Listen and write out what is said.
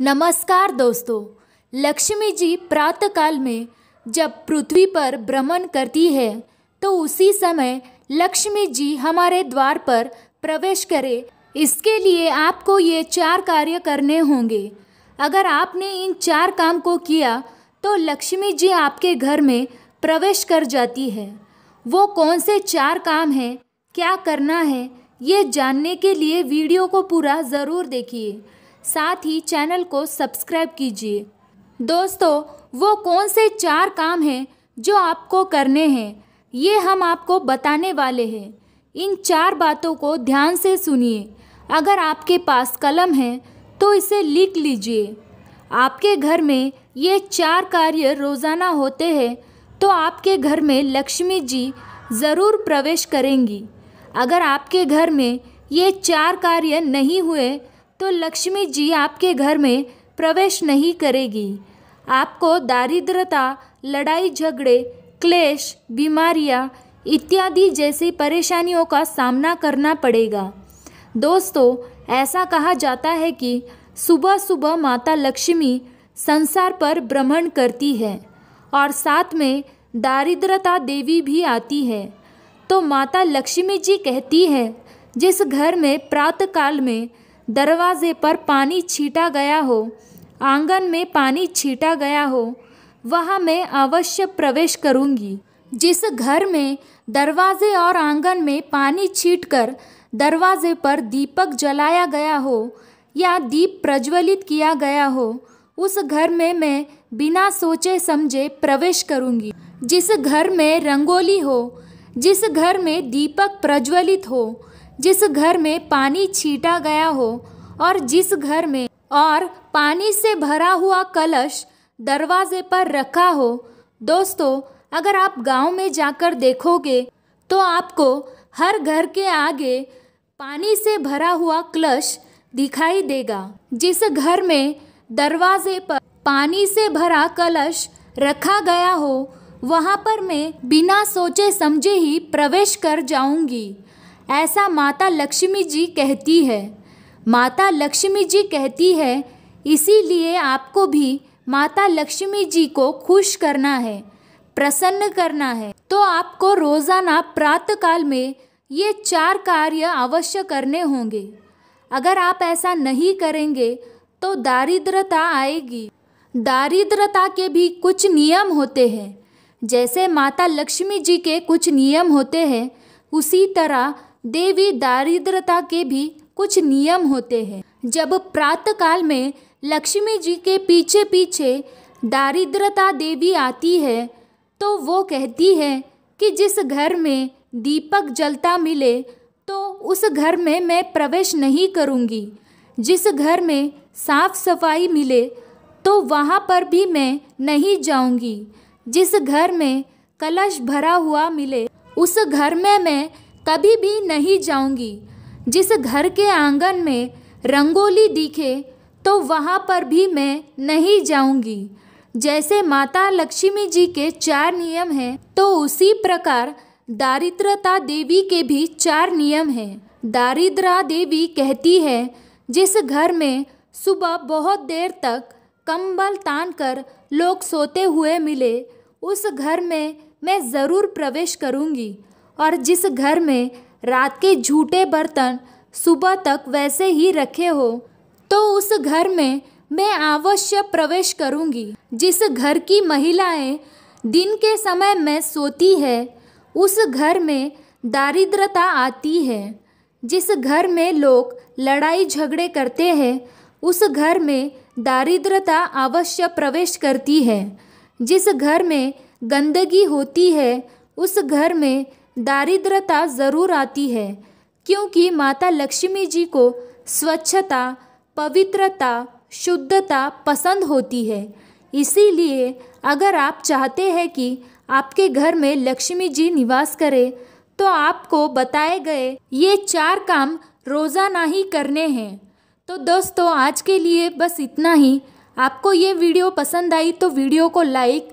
नमस्कार दोस्तों लक्ष्मी जी प्रातःकाल में जब पृथ्वी पर भ्रमण करती है तो उसी समय लक्ष्मी जी हमारे द्वार पर प्रवेश करें इसके लिए आपको ये चार कार्य करने होंगे अगर आपने इन चार काम को किया तो लक्ष्मी जी आपके घर में प्रवेश कर जाती है वो कौन से चार काम हैं क्या करना है ये जानने के लिए वीडियो को पूरा ज़रूर देखिए साथ ही चैनल को सब्सक्राइब कीजिए दोस्तों वो कौन से चार काम हैं जो आपको करने हैं ये हम आपको बताने वाले हैं इन चार बातों को ध्यान से सुनिए अगर आपके पास कलम है तो इसे लिख लीजिए आपके घर में ये चार कार्य रोज़ाना होते हैं तो आपके घर में लक्ष्मी जी ज़रूर प्रवेश करेंगी अगर आपके घर में ये चार कार्य नहीं हुए तो लक्ष्मी जी आपके घर में प्रवेश नहीं करेगी आपको दारिद्रता लड़ाई झगड़े क्लेश बीमारियां इत्यादि जैसी परेशानियों का सामना करना पड़ेगा दोस्तों ऐसा कहा जाता है कि सुबह सुबह माता लक्ष्मी संसार पर भ्रमण करती है और साथ में दारिद्रता देवी भी आती है तो माता लक्ष्मी जी कहती है जिस घर में प्रातःकाल में दरवाजे पर पानी छीटा गया हो आंगन में पानी छीटा गया हो वह मैं अवश्य प्रवेश करूँगी जिस घर में दरवाजे और आंगन में पानी छीट कर दरवाजे पर दीपक जलाया गया हो या दीप प्रज्वलित किया गया हो उस घर में मैं बिना सोचे समझे प्रवेश करूँगी जिस घर में रंगोली हो जिस घर में दीपक प्रज्वलित हो जिस घर में पानी छीटा गया हो और जिस घर में और पानी से भरा हुआ कलश दरवाजे पर रखा हो दोस्तों अगर आप गांव में जाकर देखोगे तो आपको हर घर के आगे पानी से भरा हुआ कलश दिखाई देगा जिस घर में दरवाजे पर पानी से भरा कलश रखा गया हो वहाँ पर मैं बिना सोचे समझे ही प्रवेश कर जाऊंगी ऐसा माता लक्ष्मी जी कहती है माता लक्ष्मी जी कहती है इसीलिए आपको भी माता लक्ष्मी जी को खुश करना है प्रसन्न करना है तो आपको रोज़ाना प्रातःकाल में ये चार कार्य अवश्य करने होंगे अगर आप ऐसा नहीं करेंगे तो दारिद्रता आएगी दारिद्रता के भी कुछ नियम होते हैं जैसे माता लक्ष्मी जी के कुछ नियम होते हैं उसी तरह देवी दारिद्रता के भी कुछ नियम होते हैं जब प्रातःकाल में लक्ष्मी जी के पीछे पीछे दारिद्रता देवी आती है तो वो कहती है कि जिस घर में दीपक जलता मिले तो उस घर में मैं प्रवेश नहीं करूँगी जिस घर में साफ सफाई मिले तो वहाँ पर भी मैं नहीं जाऊँगी जिस घर में कलश भरा हुआ मिले उस घर में मैं कभी भी नहीं जाऊंगी जिस घर के आंगन में रंगोली दिखे तो वहाँ पर भी मैं नहीं जाऊंगी जैसे माता लक्ष्मी जी के चार नियम हैं तो उसी प्रकार दारिद्रता देवी के भी चार नियम हैं दारिद्रा देवी कहती है जिस घर में सुबह बहुत देर तक कंबल तान कर लोग सोते हुए मिले उस घर में मैं ज़रूर प्रवेश करूँगी और जिस घर में रात के झूठे बर्तन सुबह तक वैसे ही रखे हो तो उस घर में मैं अवश्य प्रवेश करूंगी जिस घर की महिलाएं दिन के समय में सोती है उस घर में दारिद्रता आती है जिस घर में लोग लड़ाई झगड़े करते हैं उस घर में दारिद्रता अवश्य प्रवेश करती है जिस घर में गंदगी होती है उस घर में दारिद्रता ज़रूर आती है क्योंकि माता लक्ष्मी जी को स्वच्छता पवित्रता शुद्धता पसंद होती है इसीलिए अगर आप चाहते हैं कि आपके घर में लक्ष्मी जी निवास करें तो आपको बताए गए ये चार काम रोज़ाना ही करने हैं तो दोस्तों आज के लिए बस इतना ही आपको ये वीडियो पसंद आई तो वीडियो को लाइक